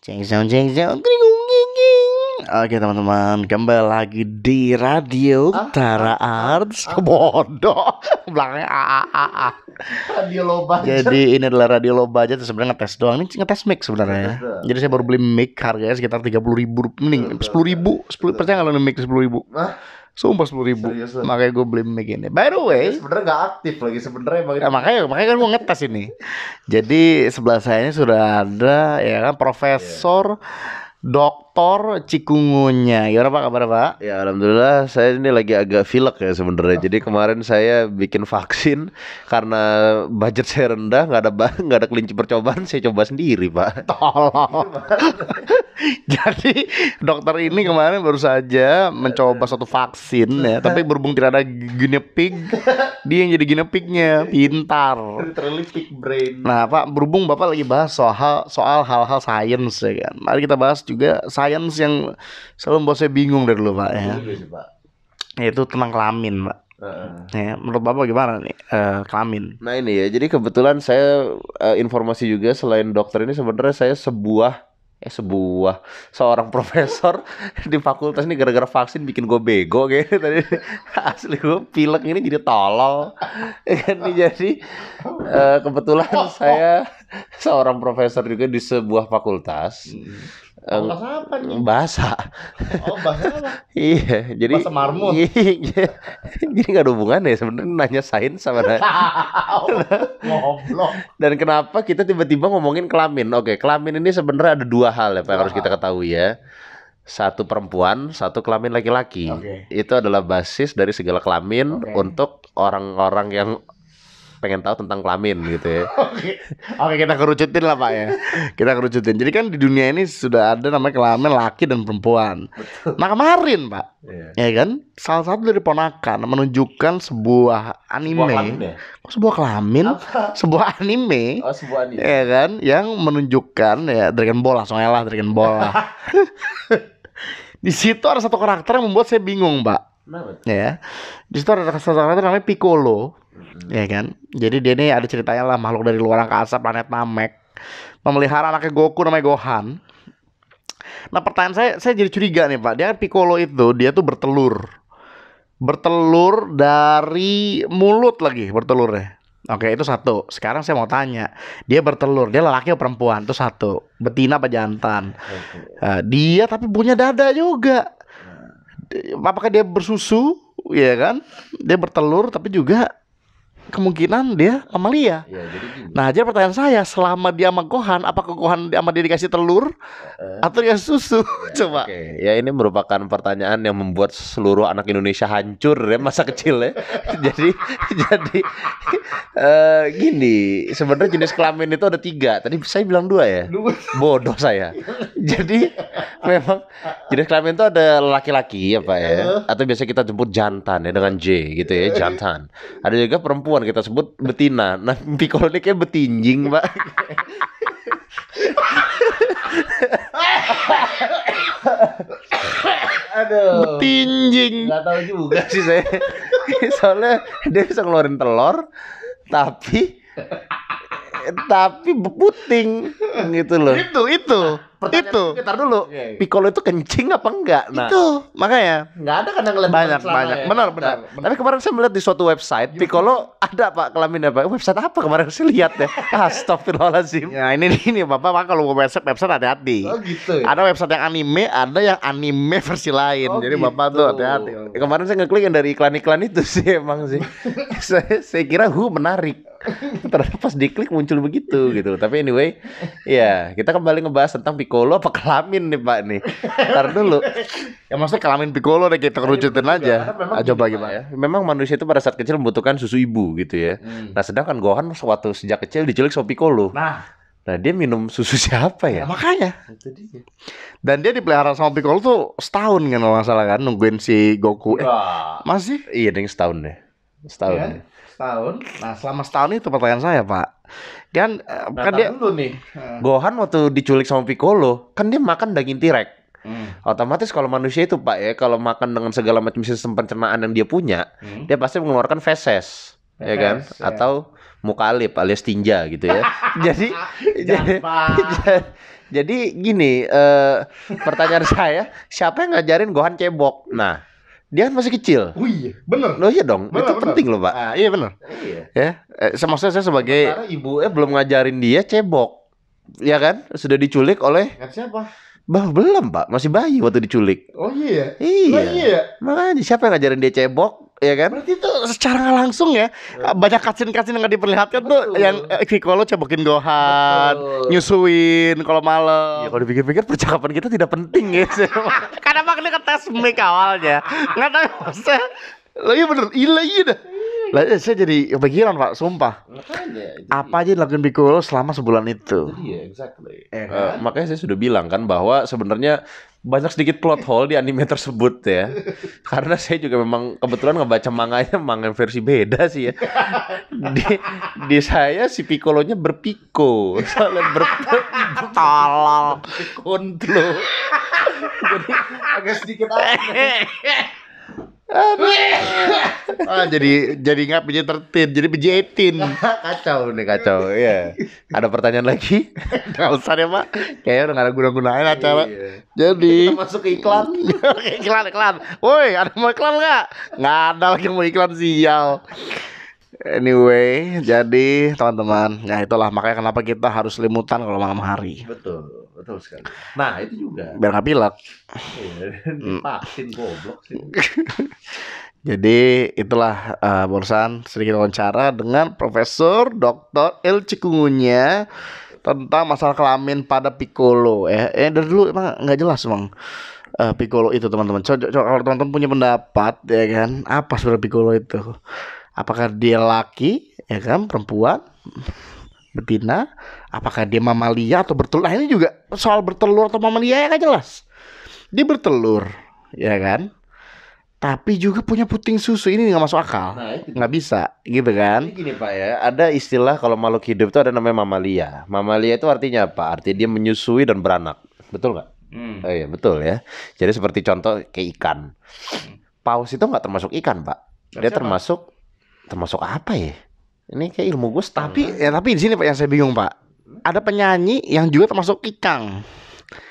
Ceng sound, ceng sound, Oke teman-teman, kembali lagi di Radio ah, ah, Tara ah, Arts. Bodoh, belakangnya a a a a. Radio low budget. Jadi ini adalah radio low budget sebenarnya ngetes doang. Ini ngetes mic sebenarnya. Jadi saya baru beli mic harganya sekitar tiga puluh ribu, mending sepuluh ribu, sepuluh percaya kalau mic sepuluh ribu. Sumpah sepuluh ribu. Serius, makanya gue beli mic ini. By the way, sebenarnya gak aktif lagi sebenarnya. Nah, makanya makanya kan gue ngetes ini. Jadi sebelah saya ini sudah ada ya kan iya. Profesor yeah. Dok kotor cikungunya. Ya Pak kabar Pak? Ya alhamdulillah saya ini lagi agak filek ya sebenarnya. Jadi kemarin saya bikin vaksin karena budget saya rendah, nggak ada nggak ada kelinci percobaan, saya coba sendiri Pak. Tolong. Jadi dokter ini kemarin baru saja mencoba satu vaksin ya, tapi berhubung tidak ada guinea pig, dia yang jadi guinea pignya, pintar. Literally pig brain. Nah Pak, berhubung Bapak lagi bahas soal soal hal-hal sains ya kan. Mari kita bahas juga science yang selalu membuat saya bingung dari dulu pak ya. Itu tentang kelamin pak. Uh. Ya, menurut bapak gimana nih uh, kelamin? Nah ini ya, jadi kebetulan saya uh, informasi juga selain dokter ini sebenarnya saya sebuah eh sebuah seorang profesor di fakultas ini gara-gara vaksin bikin gue bego kayaknya tadi asli gue pilek ini jadi tolol ini kan jadi uh, kebetulan saya seorang profesor juga di sebuah fakultas hmm. Bahasa apa nih? Bahasa. Oh, bahasa apa? iya, jadi bahasa marmut. Iya. jadi nggak ada hubungannya ya, sebenarnya nanya sains sama nanya. Dan kenapa kita tiba-tiba ngomongin kelamin? Oke, kelamin ini sebenarnya ada dua hal ya, Pak, yang harus kita ketahui ya. Satu perempuan, satu kelamin laki-laki. Okay. Itu adalah basis dari segala kelamin okay. untuk orang-orang yang pengen tahu tentang kelamin gitu ya. Oke. Oke, kita kerucutin lah Pak ya. Kita kerucutin. Jadi kan di dunia ini sudah ada namanya kelamin laki dan perempuan. Nah, kemarin Pak, yeah. ya kan, salah satu dari ponakan menunjukkan sebuah anime. Sebuah kelamin. Ya? sebuah kelamin? Sebuah anime. Oh, sebuah anime. Ya kan, yang menunjukkan ya Dragon Ball langsung lah Dragon Ball lah. di situ ada satu karakter yang membuat saya bingung, Pak. Ya. Di situ ada satu karakter namanya Piccolo ya kan jadi dia ini ada ceritanya lah makhluk dari luar angkasa planet Namek memelihara anaknya Goku namanya Gohan nah pertanyaan saya saya jadi curiga nih pak dia kan Piccolo itu dia tuh bertelur bertelur dari mulut lagi bertelurnya Oke itu satu. Sekarang saya mau tanya, dia bertelur, dia lelaki atau perempuan? Itu satu. Betina apa jantan? Uh, dia tapi punya dada juga. Nah. Apakah dia bersusu? Iya kan? Dia bertelur tapi juga kemungkinan dia sama Lia. Ya, jadi Nah, jadi pertanyaan saya, selama dia sama Gohan, apakah Gohan sama dia dikasih telur uh, atau dikasih susu? Ya, Coba. Okay. Ya, ini merupakan pertanyaan yang membuat seluruh anak Indonesia hancur ya masa kecil ya. jadi jadi uh, gini, sebenarnya jenis kelamin itu ada tiga. Tadi saya bilang dua ya. Bodoh saya. jadi memang jenis kelamin itu ada laki-laki ya Pak ya, atau biasa kita jemput jantan ya dengan J gitu ya, jantan. Ada juga perempuan perempuan kita sebut betina. Nah, Nanti kayak betinjing, Pak. Aduh. Betinjing. Gak tahu juga sih saya. Soalnya dia bisa ngeluarin telur, tapi tapi puting gitu loh. Itu itu. Pertanyaan itu. Kita dulu. Yeah, Piccolo itu kencing apa enggak? Nah, itu makanya. Enggak ada kan yang lebih. banyak banyak. Ya. Benar, benar benar. Tapi kemarin saya melihat di suatu website Yuh. Piccolo ada Pak kelamin apa? Website apa kemarin saya lihat ya. Astagfirullahalazim. Nah, ini ini Bapak Pak kalau mau website website hati-hati. Oh gitu. Ya? Ada website yang anime, ada yang anime versi lain. Oh, Jadi gitu. Bapak tuh gitu. hati-hati. Kemarin saya ngeklik yang dari iklan-iklan itu sih emang sih. saya, saya kira hu menarik ternyata pas diklik muncul begitu gitu tapi anyway ya kita kembali ngebahas tentang Piccolo apa kelamin nih pak nih ntar dulu ya maksudnya kelamin Piccolo deh kita kerucutin aja aja ah, bagaimana ya memang manusia itu pada saat kecil membutuhkan susu ibu gitu ya hmm. nah sedangkan Gohan suatu sejak kecil diculik sama Piccolo nah Nah dia minum susu siapa ya? Nah, makanya. Dan dia dipelihara sama Piccolo tuh setahun kan kalau nggak salah kan nungguin si Goku. Eh, masih? Iya, dengan setahun deh. Setahun. yeah setahun. Nah, selama setahun itu pertanyaan saya, Pak. Dan Rata kan, eh, nah, kan dia dulu nih. Gohan waktu diculik sama Piccolo, kan dia makan daging terek. Hmm. Otomatis kalau manusia itu Pak ya, kalau makan dengan segala macam sistem pencernaan yang dia punya, hmm. dia pasti mengeluarkan feses, ya kan? Ya. Atau mukalip alias tinja gitu ya. jadi jadi, jadi gini, eh, pertanyaan saya, siapa yang ngajarin Gohan cebok? Nah, dia kan masih kecil. Oh iya, benar. Loh iya dong, bener, itu bener. penting loh pak. Ah, iya benar. Iya. Ya, eh, maksudnya saya sebagai Sementara ibu eh belum ngajarin dia cebok, ya kan? Sudah diculik oleh. Ingat siapa? Bah, belum pak, masih bayi waktu diculik. Oh iya. Iya. Oh, iya. Makanya siapa yang ngajarin dia cebok? ya kan? Berarti itu secara langsung ya. Iya. Banyak kacin-kacin yang gak diperlihatkan Betul. tuh yang eh, Viko lo cebokin Gohan, Betul. nyusuin kalau malam. Ya kalau dipikir-pikir percakapan kita tidak penting ya. Karena makanya ke tes mic awalnya. Enggak tahu maksudnya. iya bener, iya iya dah lah eh, saya jadi kepikiran pak sumpah apa aja dilakukan Piccolo selama sebulan itu iya exactly eh, uh, makanya saya sudah bilang kan bahwa sebenarnya banyak sedikit plot hole di anime tersebut ya. Karena saya juga memang kebetulan ngebaca manganya manga versi beda sih ya. Di, di saya si pikolonya berpiko, soalnya ber Jadi agak sedikit aneh ah, jadi jadi nggak pijit tertin, jadi pijitin. kacau nih kacau. Iya. Yeah. Ada pertanyaan lagi? Gak usah ya pak. Kayaknya udah gak ada guna gunain acara. Iya. Jadi kita masuk ke iklan. iklan iklan. Woi ada mau iklan nggak? Nggak ada lagi mau iklan sial. Anyway, jadi teman-teman, ya itulah makanya kenapa kita harus limutan kalau malam hari. Betul betul sekali. Nah itu juga. Biar nggak pilek. Vaksin iya, goblok sih. Jadi itulah uh, eh, Borsan sedikit wawancara dengan Profesor Dr. El Cikungunya tentang masalah kelamin pada Piccolo ya. Eh dari dulu emang nggak jelas emang uh, eh, Piccolo itu teman-teman. Coba co kalau teman-teman punya pendapat ya kan, apa sebenarnya Piccolo itu? Apakah dia laki ya kan perempuan? betina apakah dia mamalia atau bertelur nah ini juga soal bertelur atau mamalia ya kan jelas dia bertelur ya kan tapi juga punya puting susu ini nggak masuk akal nah, nggak nah, bisa gitu kan Jadi gini pak ya ada istilah kalau makhluk hidup itu ada namanya mamalia mamalia itu artinya apa artinya dia menyusui dan beranak betul nggak hmm. oh iya betul ya jadi seperti contoh kayak ikan hmm. paus itu nggak termasuk ikan pak dia termasuk termasuk apa ya ini kayak ilmu gus, tapi ya tapi di sini Pak yang saya bingung Pak. Ada penyanyi yang juga termasuk ikang.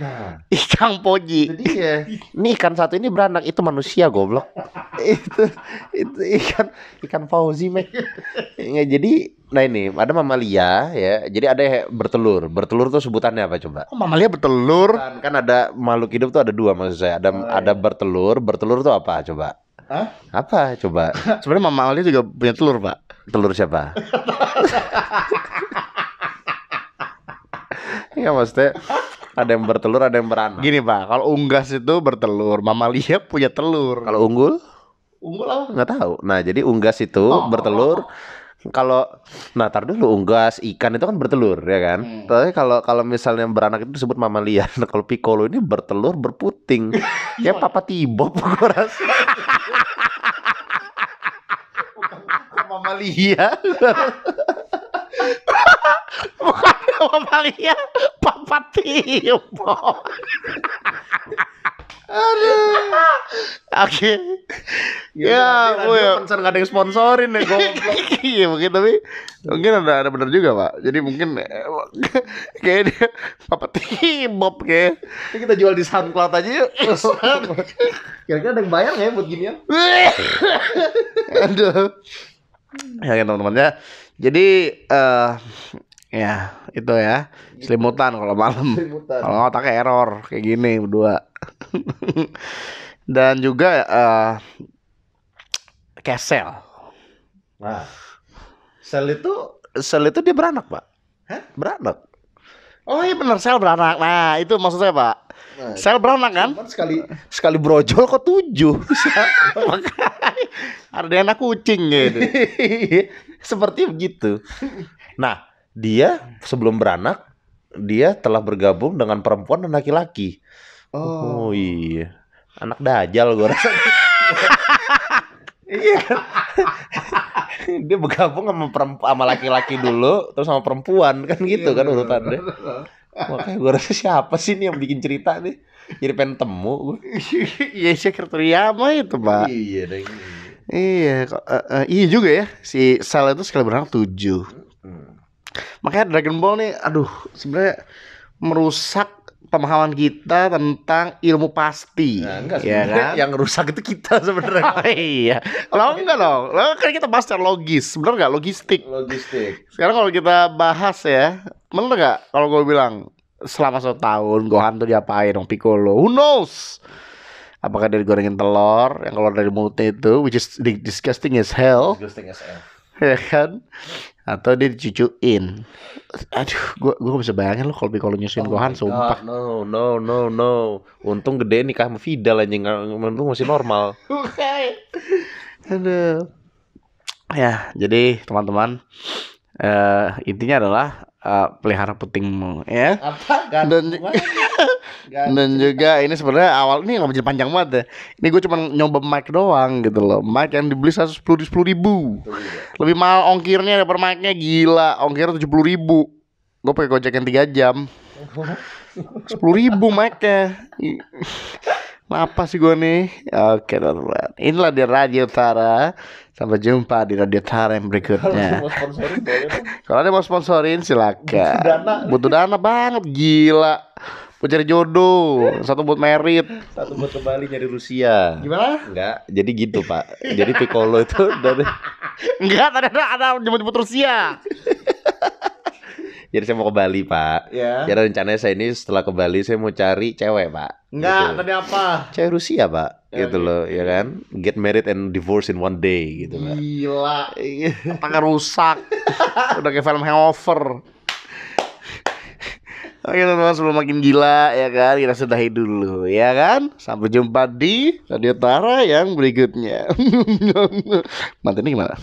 Nah, ikan poji. ya, Ini ikan satu ini beranak itu manusia goblok. itu itu ikan ikan Fauzi mek. ya, jadi nah ini ada mamalia ya. Jadi ada bertelur. Bertelur tuh sebutannya apa coba? Oh, mamalia bertelur. Kan, kan ada makhluk hidup tuh ada dua maksud saya. Ada oh, iya. ada bertelur. Bertelur tuh apa coba? Hah? Apa coba? Sebenarnya mamalia juga punya telur, Pak telur siapa? Iya maksudnya ada yang bertelur, ada yang beranak. Gini pak, kalau unggas itu bertelur, mamalia punya telur. Kalau unggul? Unggul apa? Nggak tahu. Nah jadi unggas itu oh. bertelur. Kalau nah tar dulu unggas ikan itu kan bertelur ya kan. Hmm. Tapi kalau kalau misalnya beranak itu disebut mamalia. Nah kalau piccolo ini bertelur berputing. ya papa tibo, gue rasa. Mamalia. Bukan Mamalia, tiup. Aduh. Oke. Okay. Ya, gue ya, ya. Konser gak ada yang sponsorin ya gue. Iya mungkin tapi mungkin ada ada benar juga pak. Jadi mungkin eh, kayak dia apa tibob kayak. Ini kita jual di SoundCloud aja yuk. Iya, Kira-kira ada yang bayar nggak ya buat ginian? Ya? Aduh ya teman teman ya jadi uh, ya itu ya selimutan kalau malam kalau otaknya error kayak gini berdua dan juga uh, eh, kesel nah sel itu sel itu dia beranak pak Hah? beranak oh iya benar sel beranak nah itu maksud saya pak Nah, Sel berapa kan? sekali sekali brojol kok tujuh. anak kucing gitu. Seperti begitu. Nah, dia sebelum beranak dia telah bergabung dengan perempuan dan laki-laki. Oh. oh iya. Anak dajal gue rasa. Iya kan? dia bergabung sama perempuan sama laki-laki dulu terus sama perempuan kan gitu iya, kan urutannya. Iya, Makanya gue rasa siapa sih nih yang bikin cerita nih? Jadi pengen temu gue. Iya sekretariat itu pak. Iya deng. Iya, uh, uh, iya juga ya. Si Sal itu sekali berang tujuh. Makanya Dragon Ball nih, aduh, sebenarnya merusak pemahaman kita tentang ilmu pasti. Nah, enggak ya kan? yang rusak itu kita sebenarnya. oh, iya. Lo enggak dong. Lo kan kita bahas secara logis, benar enggak logistik. Logistik. Sekarang kalau kita bahas ya Bener gak kalau gue bilang selama satu tahun Gohan tuh diapain dong Piccolo? Who knows? Apakah dari gorengin telur yang keluar dari mulutnya itu, which is disgusting as hell? Disgusting as hell. ya kan? Atau dia dicucuin. Aduh, gue gue bisa bayangin lo kalau Piccolo nyusuin oh hantu, sumpah. no, no, no, no. Untung gede nih kah sama yang nggak, untung masih normal. Oke, Aduh. Ya, jadi teman-teman, uh, intinya adalah uh, pelihara putingmu ya. Apa? gantung dan, Gantung. dan juga ini sebenarnya awal ini nggak berjalan panjang banget ya. Ini gue cuma nyoba mic doang gitu loh. Mic yang dibeli satu sepuluh sepuluh ribu. Lebih mahal ongkirnya daripada micnya gila. Ongkir tujuh puluh ribu. Gue pakai gojek yang tiga jam. Sepuluh ribu micnya. Apa sih gue nih? Oke, okay, inilah di Radio Tara. Sampai jumpa di Radio Tarem berikutnya. Kalau ada mau sponsorin silakan. Butuh dana. Butuh dana banget gila. Mau cari jodoh, satu buat merit, satu buat kembali Bali nyari Rusia. Gimana? Enggak, jadi gitu pak. Jadi Piccolo itu dari enggak ada ada ada jemput-jemput Rusia. Jadi saya mau ke Bali, Pak. Ya. Jadi rencananya saya ini setelah ke Bali saya mau cari cewek, Pak. Enggak, gitu. tadi apa? Cewek Rusia, Pak. Ya, gitu loh, ya kan? Get married and divorce in one day gitu, Pak. Gila. Tangan rusak. Udah kayak film hangover. Oke oh, teman-teman gitu, sebelum makin gila ya kan kita sudahi dulu ya kan sampai jumpa di Radio Tara yang berikutnya. mantan ini gimana?